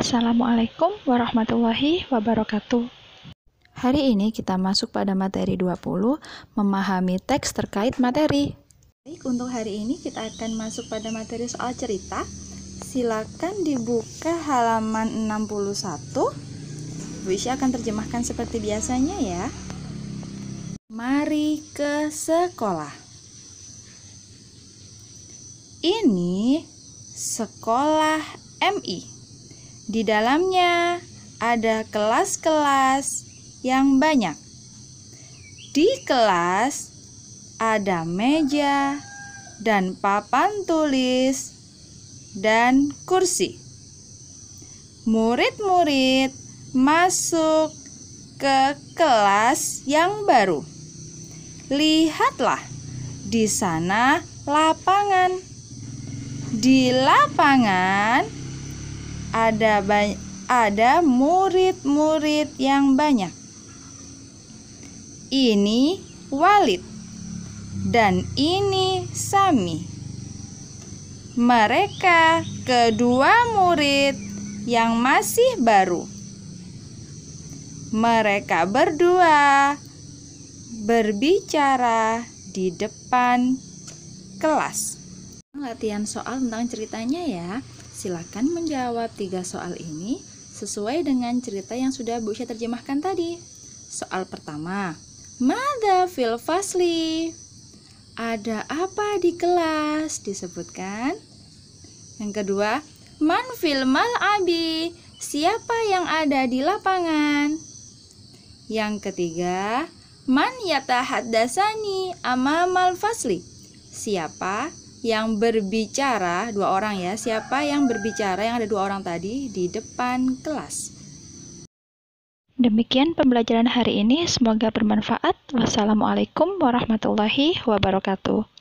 Assalamualaikum warahmatullahi wabarakatuh. Hari ini kita masuk pada materi 20, memahami teks terkait materi. Baik, untuk hari ini kita akan masuk pada materi soal cerita. Silakan dibuka halaman 61. Bu Isya akan terjemahkan seperti biasanya ya. Mari ke sekolah. Ini sekolah MI. Di dalamnya ada kelas-kelas yang banyak. Di kelas ada meja dan papan tulis dan kursi. Murid-murid masuk ke kelas yang baru. Lihatlah, di sana lapangan. Di lapangan ada ada murid-murid yang banyak. Ini Walid dan ini Sami. Mereka kedua murid yang masih baru. Mereka berdua berbicara di depan kelas latihan soal tentang ceritanya ya. Silakan menjawab tiga soal ini sesuai dengan cerita yang sudah Bu Syah terjemahkan tadi. Soal pertama, Mada fil fasli. Ada apa di kelas? Disebutkan. Yang kedua, man fil mal abi. Siapa yang ada di lapangan? Yang ketiga, man yata Dasani amamal fasli. Siapa yang berbicara dua orang ya. Siapa yang berbicara yang ada dua orang tadi di depan kelas? Demikian pembelajaran hari ini, semoga bermanfaat. Wassalamualaikum warahmatullahi wabarakatuh.